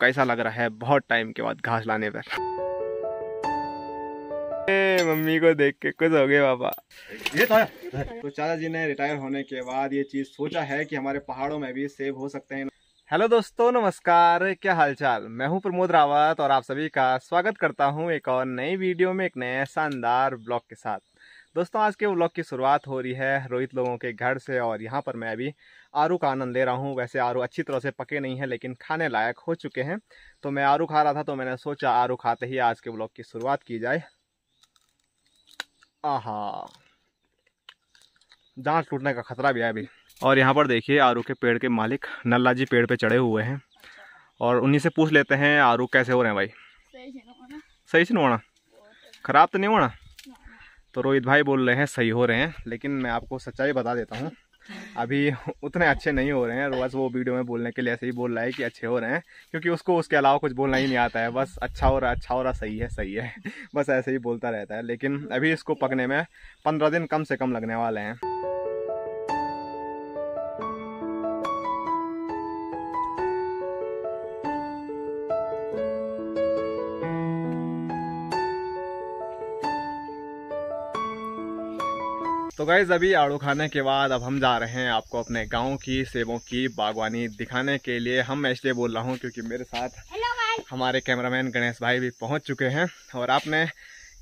कैसा लग रहा है बहुत टाइम के बाद घास लाने पर मम्मी को देख के कुछ हो गए बाबा ये तो, तो चाचा जी ने रिटायर होने के बाद ये चीज सोचा है कि हमारे पहाड़ों में भी सेब हो सकते हैं हेलो दोस्तों नमस्कार क्या हालचाल मैं हूं प्रमोद रावत और आप सभी का स्वागत करता हूं एक और नई वीडियो में एक नए शानदार ब्लॉग के साथ दोस्तों आज के व्लॉग की शुरुआत हो रही है रोहित लोगों के घर से और यहाँ पर मैं अभी आरू का आनंद ले रहा हूँ वैसे आरू अच्छी तरह से पके नहीं है लेकिन खाने लायक हो चुके हैं तो मैं आरू खा रहा था तो मैंने सोचा आरू खाते ही आज के व्लॉग की शुरुआत की जाए आहा दांत टूटने का खतरा भी है अभी और यहाँ पर देखिए आरू के पेड़ के मालिक नल्ला जी पेड़ पे चढ़े हुए हैं और उन्हीं से पूछ लेते हैं आरू कैसे हो रहे हैं भाई सही से नहीं होना खराब तो नहीं होना तो रोहित भाई बोल रहे हैं सही हो रहे हैं लेकिन मैं आपको सच्चाई बता देता हूँ अभी उतने अच्छे नहीं हो रहे हैं बस वो वीडियो में बोलने के लिए ऐसे ही बोल रहा है कि अच्छे हो रहे हैं क्योंकि उसको उसके अलावा कुछ बोलना ही नहीं आता है बस अच्छा हो रहा अच्छा हो रहा सही है सही है बस ऐसे ही बोलता रहता है लेकिन अभी इसको पकने में पंद्रह दिन कम से कम लगने वाले हैं तो गाइज़ अभी आड़ू खाने के बाद अब हम जा रहे हैं आपको अपने गांव की सेबों की बागवानी दिखाने के लिए हम इसलिए बोल रहा हूँ क्योंकि मेरे साथ हमारे कैमरामैन गणेश भाई भी पहुँच चुके हैं और आपने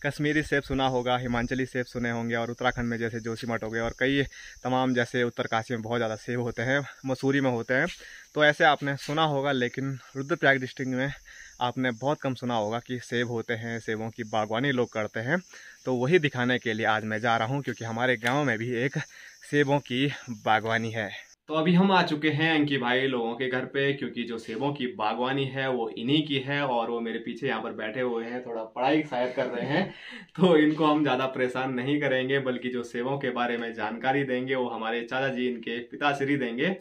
कश्मीरी सेब सुना होगा हिमाचली सेब सुने होंगे और उत्तराखंड में जैसे जोशीमठ हो गए और कई तमाम जैसे उत्तरकाशी में बहुत ज़्यादा सेब होते हैं मसूरी में होते हैं तो ऐसे आपने सुना होगा लेकिन रुद्रप्रयाग डिस्ट्रिक्ट में आपने बहुत कम सुना होगा कि सेब होते हैं सेबों की बागवानी लोग करते हैं तो वही दिखाने के लिए आज मैं जा रहा हूँ क्योंकि हमारे गाँव में भी एक सेबों की बागवानी है तो अभी हम आ चुके हैं अंकी भाई लोगों के घर पे क्योंकि जो सेबों की बागवानी है वो इन्हीं की है और वो मेरे पीछे यहाँ पर बैठे हुए हैं थोड़ा पढ़ाई शायद कर रहे हैं तो इनको हम ज़्यादा परेशान नहीं करेंगे बल्कि जो सेबों के बारे में जानकारी देंगे वो हमारे चाचा जी इनके पिताश्री देंगे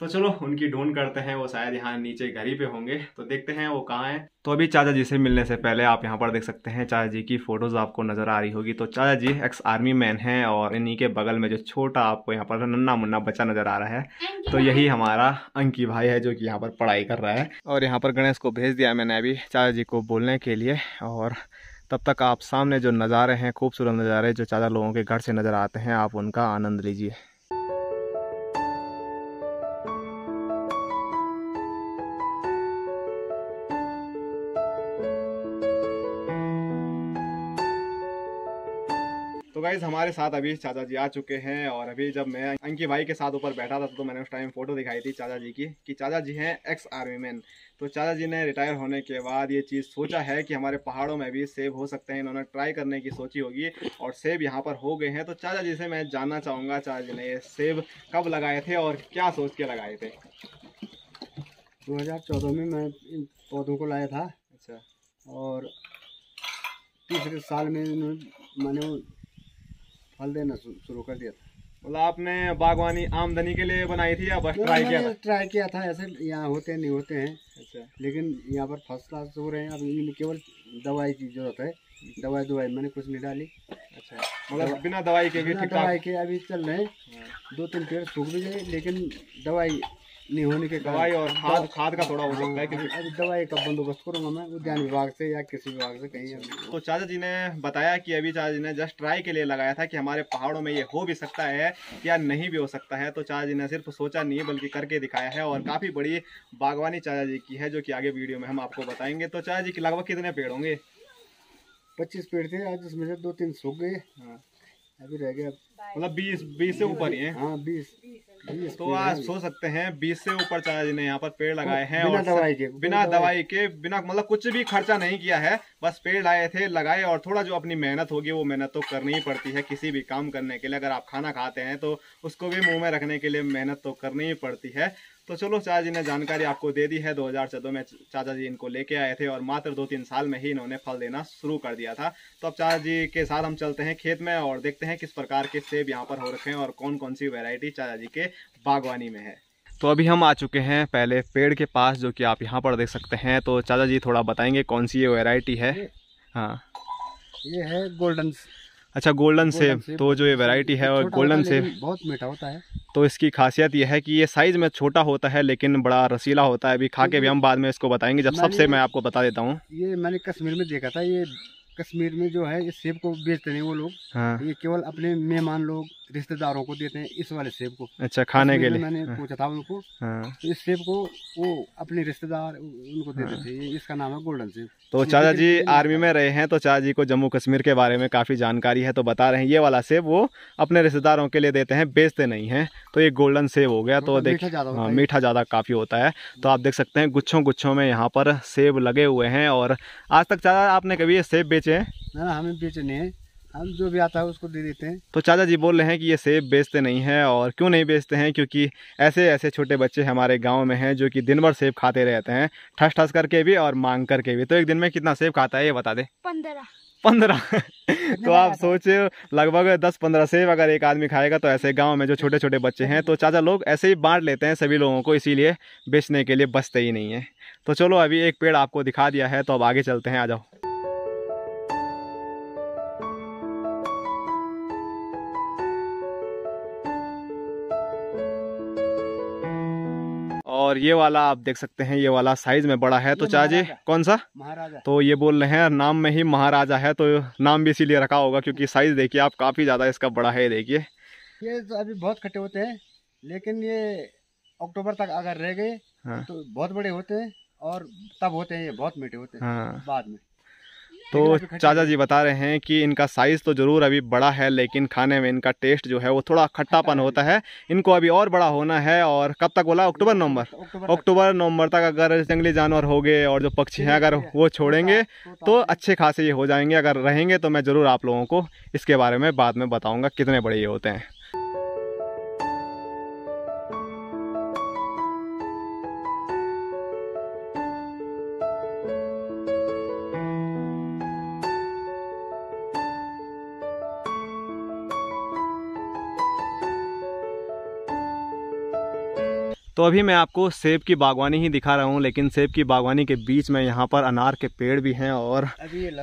तो चलो उनकी ढूंढ करते हैं वो शायद यहाँ नीचे घर ही पे होंगे तो देखते हैं वो कहाँ हैं तो अभी चाचा जी से मिलने से पहले आप यहाँ पर देख सकते हैं चाचा जी की फ़ोटोज़ आपको नज़र आ रही होगी तो चाचा जी एक्स आर्मी मैन है और इन्हीं के बगल में जो छोटा आपको यहाँ पर नन्ना मुन्ना बच्चा नज़र आ रहा है तो यही हमारा अंकी भाई है जो कि यहाँ पर पढ़ाई कर रहा है और यहाँ पर गणेश को भेज दिया मैंने अभी चाचा जी को बोलने के लिए और तब तक आप सामने जो नज़ारे हैं खूबसूरत नज़ारे जो चाचा लोगों के घर से नज़र आते हैं आप उनका आनंद लीजिए गाइज तो हमारे साथ अभी चाचा जी आ चुके हैं और अभी जब मैं अंकी भाई के साथ ऊपर बैठा था तो मैंने उस टाइम फोटो दिखाई थी चाचा जी की कि चाचा जी हैं एक्स आर्मी मैन तो चाचा जी ने रिटायर होने के बाद ये चीज़ सोचा है कि हमारे पहाड़ों में भी सेब हो सकते हैं इन्होंने ट्राई करने की सोची होगी और सेब यहाँ पर हो गए हैं तो चाचा जी से मैं जानना चाहूँगा चाचा जी ने ये सेब कब लगाए थे और क्या सोच के लगाए थे चौदह में मैं इन पौधों को लाया था अच्छा और तीसरे साल में मैंने फल देना शुरू कर दिया था मतलब आपने बागवानी आमदनी के लिए बनाई थी या बस ट्राई किया था ट्राई किया था ऐसे यहाँ होते नहीं होते हैं अच्छा लेकिन यहाँ पर फर्स्ट क्लास हो रहे हैं अब इनमें केवल दवाई की जरूरत है दवाई दवाई मैंने कुछ नहीं डाली अच्छा मतलब बिना दवाई के भी दवाई के अभी चल रहे हैं हाँ। दो तीन पेड़ सूख भी गए लेकिन दवाई नहीं होने के दवाई और खाद खाद का थोड़ा हो सकता है अभी हाँ, दवाई का बंदोबस्त करूंगा मैं उद्यान विभाग से या किसी विभाग से कहीं तो चाचा जी ने बताया कि अभी चाचा जी ने जस्ट ट्राई के लिए लगाया था कि हमारे पहाड़ों में ये हो भी सकता है या नहीं भी हो सकता है तो चाचा जी ने सिर्फ सोचा नहीं बल्कि करके दिखाया है और काफ़ी बड़ी बागवानी चाचा जी की है जो कि आगे वीडियो में हम आपको बताएंगे तो चाचा जी के लगभग कितने पेड़ होंगे पच्चीस पेड़ थे आज उसमें से दो तीन सूख गए हाँ। अभी रह गए मतलब बीस बीस से ऊपर ही है हाँ बीस तो आप सोच सकते हैं बीस से ऊपर चाचा जी ने यहाँ पर पेड़ लगाए हाँ, हैं बिना दवाई के बिना मतलब कुछ भी खर्चा नहीं किया है बस पेड़ लाए थे लगाए और थोड़ा जो अपनी मेहनत होगी वो मेहनत तो करनी ही पड़ती है किसी भी काम करने के लिए अगर आप खाना खाते हैं तो उसको भी मुंह में रखने के लिए मेहनत तो करनी ही पड़ती है तो चलो चाचा जी ने जानकारी आपको दे दी है 2014 में चाचा जी इनको लेके आए थे और मात्र दो तीन साल में ही इन्होंने फल देना शुरू कर दिया था तो अब चाचा जी के साथ हम चलते हैं खेत में और देखते हैं किस प्रकार के सेब यहाँ पर हो रखे हैं और कौन कौन सी वेरायटी चाचा जी के बागवानी में है तो अभी हम आ चुके हैं पहले पेड़ के पास जो कि आप यहाँ पर देख सकते हैं तो चाचा जी थोड़ा बताएंगे कौन सी ये वैरायटी है हाँ ये है गोल्डन अच्छा गोल्डन, गोल्डन सेब तो जो ये वैरायटी है और गोल्डन सेब बहुत मीठा होता है तो इसकी खासियत यह है कि ये साइज में छोटा होता है लेकिन बड़ा रसीला होता है अभी खा के भी हम बाद में इसको बताएंगे जब सबसे मैं आपको बता देता हूँ ये मैंने कश्मीर में देखा था ये कश्मीर में जो है ये सेब को बेचते नहीं वो लोग हाँ। ये केवल अपने मेहमान लोग रिश्तेदारों को देते हैं इस वाले सेब को अच्छा खाने के लिए मैंने हाँ। पूछा था उनको हाँ। तो इस सेब को वो अपने रिश्तेदार उनको देते हाँ। थे इसका नाम है गोल्डन सेब तो चाचा जी आर्मी में रहे हैं तो चाचा जी को जम्मू कश्मीर के बारे में काफ़ी जानकारी है तो बता रहे हैं ये वाला सेब वो अपने रिश्तेदारों के लिए देते हैं बेचते नहीं है तो ये गोल्डन सेब हो गया तो देख मीठा ज़्यादा हाँ, काफ़ी होता है तो आप देख सकते हैं गुच्छों गुच्छों में यहाँ पर सेब लगे हुए हैं और आज तक चाचा आपने कभी ये सेब बेचे बेचे हैं ना हमें बेचे नहीं हम जो भी आता है उसको दे देते हैं तो चाचा जी बोल रहे हैं कि ये सेब बेचते नहीं हैं और क्यों नहीं बेचते हैं क्योंकि ऐसे ऐसे छोटे बच्चे हमारे गांव में हैं जो कि दिन भर सेब खाते रहते हैं ठस ठस करके भी और मांग करके भी तो एक दिन में कितना सेब खाता है ये बता दे पंद्रह पंद्रह तो आप सोचे लगभग दस पंद्रह सेब अगर एक आदमी खाएगा तो ऐसे गांव में जो छोटे छोटे बच्चे हैं तो चाचा लोग ऐसे ही बांट लेते हैं सभी लोगों को इसीलिए बेचने के लिए बचते ही नहीं है तो चलो अभी एक पेड़ आपको दिखा दिया है तो अब आगे चलते हैं आ जाओ और ये वाला आप देख सकते हैं ये वाला साइज में बड़ा है तो चाची कौन सा महाराजा तो ये बोल रहे हैं नाम में ही महाराजा है तो नाम भी इसीलिए रखा होगा क्योंकि साइज देखिए आप काफ़ी ज़्यादा इसका बड़ा है देखिए ये तो अभी बहुत खट्टे होते हैं लेकिन ये अक्टूबर तक अगर रह गए हाँ। तो बहुत बड़े होते हैं और तब होते हैं ये बहुत मीठे होते हैं हाँ। बाद में तो चाचा जी बता रहे हैं कि इनका साइज़ तो ज़रूर अभी बड़ा है लेकिन खाने में इनका टेस्ट जो है वो थोड़ा खट्टापन होता है इनको अभी और बड़ा होना है और कब तक बोला अक्टूबर नवंबर अक्टूबर नवंबर तक अगर जंगली जानवर हो गए और जो पक्षी हैं अगर वो तो छोड़ेंगे तो, तो अच्छे खासे ये हो जाएंगे अगर रहेंगे तो मैं ज़रूर आप लोगों को इसके बारे में बाद में बताऊँगा कितने बड़े ये होते हैं तो अभी मैं आपको सेब की बागवानी ही दिखा रहा हूँ लेकिन सेब की बागवानी के बीच में यहाँ पर अनार के पेड़ भी हैं और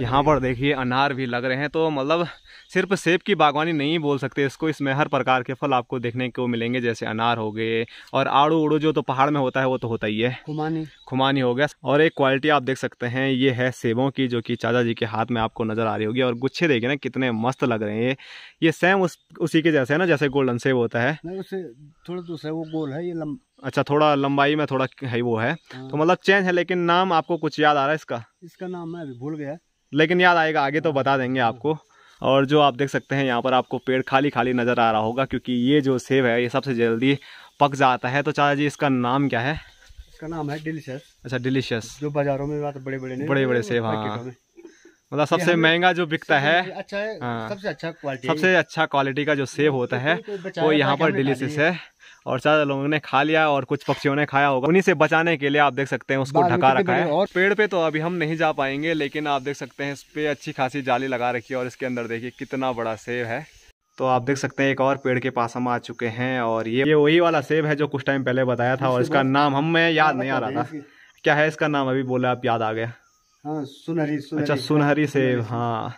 यहाँ पर देखिए अनार भी लग रहे हैं तो मतलब सिर्फ सेब की बागवानी नहीं बोल सकते इसको इसमें हर प्रकार के फल आपको देखने को मिलेंगे जैसे अनार हो गए और आड़ू उड़ू जो तो पहाड़ में होता है वो तो होता ही है खुमानी खुमानी हो गया और एक क्वालिटी आप देख सकते हैं ये है सेबों की जो कि चाचा जी के हाथ में आपको नजर आ रही होगी और गुच्छे देखे ना कितने मस्त लग रहे हैं ये सेम उस, उसी के जैसे है ना जैसे गोल्डन सेब होता है थोड़ा दूसरा वो गोल है ये अच्छा थोड़ा लंबाई में थोड़ा है वो है हाँ। तो मतलब चेंज है लेकिन नाम आपको कुछ याद आ रहा है इसका इसका नाम मैं भूल गया लेकिन याद आएगा आगे तो हाँ। बता देंगे आपको और जो आप देख सकते हैं यहाँ पर आपको पेड़ खाली खाली नज़र आ रहा होगा क्योंकि ये जो सेब है ये सबसे जल्दी पक जाता है तो चाचा जी इसका नाम क्या है इसका नाम है डिलीशियस अच्छा डिलीशियस जो बाजारों में बड़े बड़े बड़े बड़े सेब हाँ मतलब सबसे महंगा जो बिकता है अच्छा है हाँ। सबसे अच्छा क्वालिटी सबसे अच्छा क्वालिटी का जो सेब होता है वो यहाँ पर डिलीशियस है और ज्यादा लोगों ने खा लिया और कुछ पक्षियों ने खाया होगा उन्हीं से बचाने के लिए आप देख सकते हैं उसको ढका रखा है और पेड़ पे तो अभी हम नहीं जा पाएंगे लेकिन आप देख सकते हैं इस पे अच्छी खासी जाली लगा रखी है और इसके अंदर देखिए कितना बड़ा सेब है तो आप देख सकते हैं एक और पेड़ के पास हम आ चुके हैं और ये ये वही वाला सेब है जो कुछ टाइम पहले बताया था और इसका नाम हमें याद हाँ, नहीं आ रहा था क्या है इसका नाम अभी बोला आप याद आ गया हाँ, सुनहरी सुनहरी अच्छा सुनहरी सेब हाँ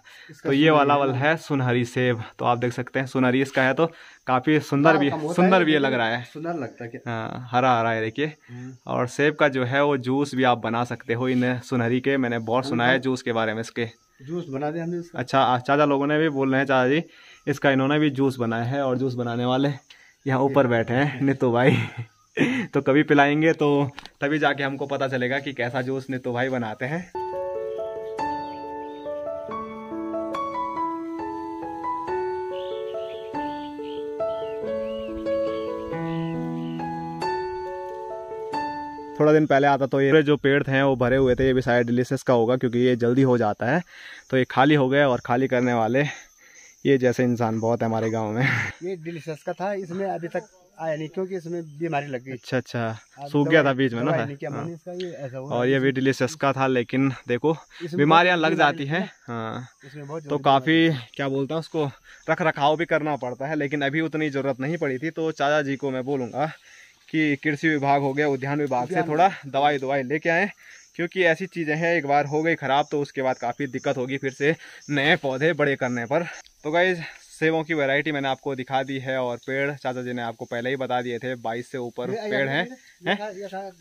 तो ये वाला वाला है सुनहरी सेब तो आप देख सकते हैं सुनहरी इसका है तो काफी सुंदर हाँ, भी सुंदर भी लग रहा है सुंदर लगता है हाँ हरा हरा है देखिए हम्म। और सेब का जो है वो जूस भी आप बना सकते हो इन सुनहरी के मैंने बहुत सुना है जूस के बारे में इसके जूस बना दिया हमने अच्छा चाचा लोगों ने भी बोल रहे हैं चाचा जी इसका इन्होंने भी जूस बनाया है और जूस बनाने वाले यहाँ ऊपर बैठे हैं नितू भाई तो कभी पिलाएंगे तो तभी जाके हमको पता चलेगा कि कैसा जूस नितू भाई बनाते हैं थोड़ा दिन पहले आता तो ये जो पेड़ थे वो भरे हुए थे ये भी शायद डिलीसिस का होगा क्योंकि ये जल्दी हो जाता है तो ये खाली हो गए और खाली करने वाले ये जैसे इंसान बहुत है हमारे गाँव में ये डिलीसिस का था इसमें अभी तक आया नहीं क्योंकि इसमें बीमारी लग गई अच्छा अच्छा हाँ, सूख गया था बीच में ना था और ये भी डिलीशियस का था लेकिन देखो बीमारियां लग जाती हैं हाँ तो काफ़ी क्या बोलता है उसको रख रखाव भी करना पड़ता है लेकिन अभी उतनी ज़रूरत नहीं पड़ी थी तो चाचा जी को मैं बोलूंगा कि कृषि विभाग हो गया उद्यान विभाग से थोड़ा दवाई दवाई लेके आए क्योंकि ऐसी चीज़ें हैं एक बार हो गई ख़राब तो उसके बाद काफ़ी दिक्कत होगी फिर से नए पौधे बड़े करने पर तो गाइज सेबों की वैरायटी मैंने आपको दिखा दी है और पेड़ चाचा जी ने आपको पहले ही बता दिए थे 22 से ऊपर पेड़ हैं है?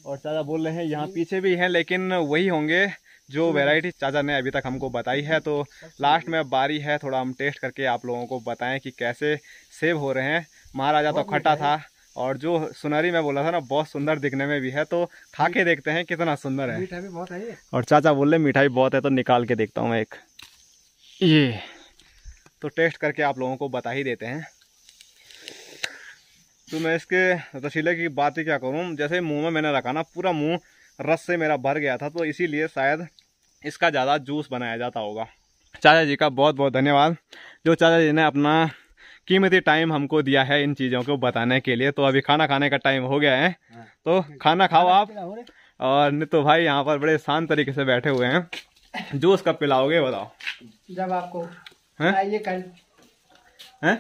और चाचा बोल रहे हैं यहाँ पीछे भी हैं लेकिन वही होंगे जो वैरायटी हम्म। चाचा ने अभी तक हमको बताई है तो लास्ट में बारी है थोड़ा हम टेस्ट करके आप लोगों को बताएं कि कैसे सेब हो रहे हैं महाराजा तो खट्टा था और जो सुनहरी मैं बोला था ना बहुत सुंदर दिखने में भी है तो खा के देखते हैं कितना सुंदर है मीठा भी बहुत है और चाचा बोल रहे मीठा भी बहुत है तो निकाल के देखता हूँ मैं एक ये तो टेस्ट करके आप लोगों को बता ही देते हैं तो मैं इसके रसीले की बात ही क्या करूँ जैसे मुँह में मैंने रखा ना पूरा मुँह रस से मेरा भर गया था तो इसीलिए शायद इसका ज़्यादा जूस बनाया जाता होगा चाचा जी का बहुत बहुत धन्यवाद जो चाचा जी ने अपना कीमती टाइम हमको दिया है इन चीज़ों को बताने के लिए तो अभी खाना खाने का टाइम हो गया है हाँ। तो खाना खाओ आप और नितो भाई यहाँ पर बड़े शांत तरीके से बैठे हुए हैं जूस कब पिलाओगे बताओ जब आपको कल हैं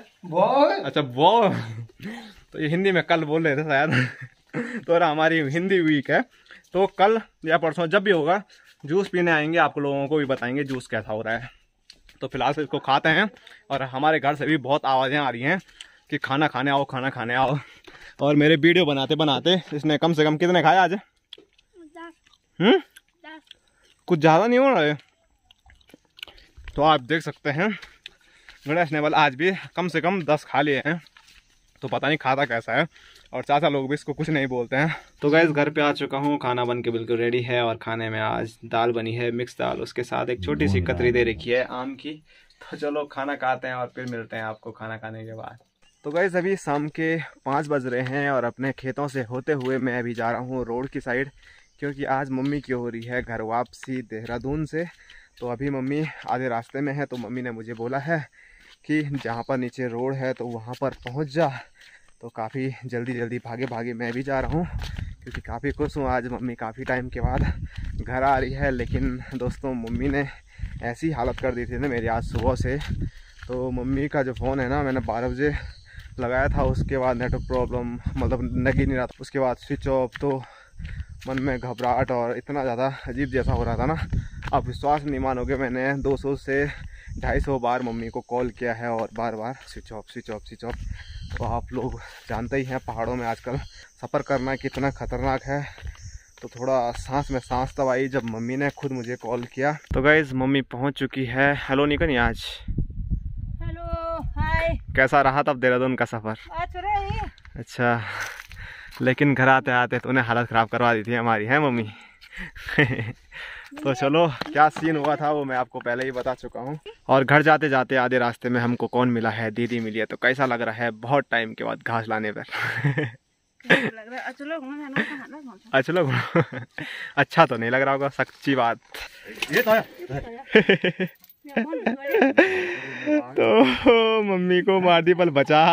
अच्छा वो तो ये हिंदी में कल बोल रहे थे शायद तो हमारी हिंदी वीक है तो कल या परसों जब भी होगा जूस पीने आएंगे आप लोगों को भी बताएंगे जूस कैसा हो रहा है तो फिलहाल से इसको खाते हैं और हमारे घर से भी बहुत आवाज़ें आ रही हैं कि खाना खाने आओ खाना खाने आओ और मेरे वीडियो बनाते बनाते इसने कम से कम कितने खाए आज हम्म कुछ ज़्यादा नहीं हो रहा है तो आप देख सकते हैं गणेश नेवल आज भी कम से कम दस खा लिए हैं तो पता नहीं खाता कैसा है और चाचा लोग भी इसको कुछ नहीं बोलते हैं तो गैस घर पे आ चुका हूँ खाना बन के बिल्कुल रेडी है और खाने में आज दाल बनी है मिक्स दाल उसके साथ एक छोटी सी कतरी दे रखी है आम की तो चलो खाना खाते हैं और फिर मिलते हैं आपको खाना खाने के बाद तो गैस अभी शाम के पाँच बज रहे हैं और अपने खेतों से होते हुए मैं अभी जा रहा हूँ रोड की साइड क्योंकि आज मम्मी की हो रही है घर वापसी देहरादून से तो अभी मम्मी आधे रास्ते में है तो मम्मी ने मुझे बोला है कि जहाँ पर नीचे रोड है तो वहाँ पर पहुँच जा तो काफ़ी जल्दी जल्दी भागे भागे मैं भी जा रहा हूँ क्योंकि काफ़ी खुश हूँ आज मम्मी काफ़ी टाइम के बाद घर आ रही है लेकिन दोस्तों मम्मी ने ऐसी हालत कर दी थी ना मेरी आज सुबह से तो मम्मी का जो फ़ोन है ना मैंने बारह बजे लगाया था उसके बाद नेटवर्क प्रॉब्लम मतलब नगे नहीं रहा था उसके बाद स्विच ऑफ तो मन में घबराहट और इतना ज़्यादा अजीब जैसा हो रहा था ना आप विश्वास नहीं मानोगे मैंने दो से ढाई सौ बार मम्मी को कॉल किया है और बार बार switch off switch off switch off तो आप लोग जानते ही हैं पहाड़ों में आजकल सफ़र करना कितना ख़तरनाक है तो थोड़ा सांस में सांस तब आई जब मम्मी ने खुद मुझे कॉल किया तो गाइज मम्मी पहुंच चुकी है हेलो निकन आज हेलो हाय कैसा रहा तब देहरादून का सफ़र अच्छा लेकिन घर आते आते तो उन्हें हालत ख़राब करवा दी थी हमारी है मम्मी तो चलो क्या सीन हुआ था वो मैं आपको पहले ही बता चुका हूँ और घर जाते जाते आधे रास्ते में हमको कौन मिला है दीदी मिली है तो कैसा लग रहा है बहुत टाइम के बाद घास लाने पर अच्छा अच्छा, अच्छा तो नहीं लग रहा होगा सच्ची बात ये तो तो मम्मी को मार दी पल बचा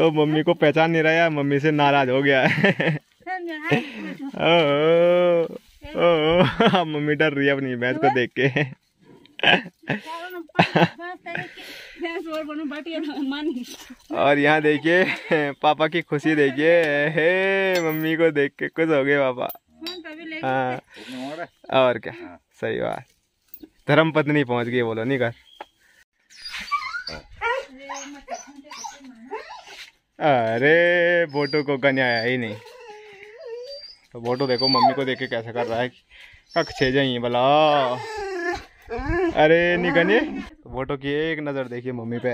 तो मम्मी को पहचान नहीं रहा मम्मी से नाराज हो गया है ओ, ओ, मम्मी डर रही है अपनी भैंस को देख के और यहाँ देखिए पापा की खुशी देखिए हे मम्मी को देख के खुश हो गए पापा हाँ और क्या हाँ। सही बात धर्म पत्नी पहुँच गई बोलो नहीं कर अरे बोटो को कन्या आया ही नहीं तो बोटो देखो मम्मी को देख के कैसा कर रहा है कख छे जाइए भला अरे निकने तो बोटो की एक नज़र देखिए मम्मी पे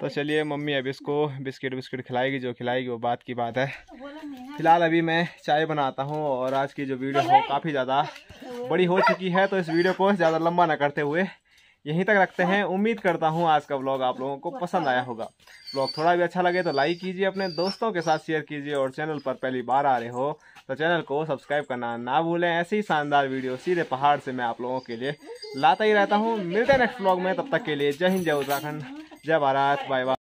तो चलिए मम्मी अब इसको बिस्किट बिस्किट खिलाएगी जो खिलाएगी वो बात की बात है फिलहाल अभी मैं चाय बनाता हूँ और आज की जो वीडियो है काफ़ी ज़्यादा बड़ी हो चुकी है तो इस वीडियो को ज़्यादा लंबा ना करते हुए यहीं तक रखते हैं उम्मीद करता हूँ आज का ब्लॉग आप लोगों को पसंद आया होगा ब्लॉग थोड़ा भी अच्छा लगे तो लाइक कीजिए अपने दोस्तों के साथ शेयर कीजिए और चैनल पर पहली बार आ रहे हो तो चैनल को सब्सक्राइब करना ना भूलें ऐसी शानदार वीडियो सीधे पहाड़ से मैं आप लोगों के लिए लाता ही रहता हूँ मिलते हैं नेक्स्ट ब्लॉग में तब तक के लिए जय हिंद जय उत्तराखंड जय भारत बाय बाय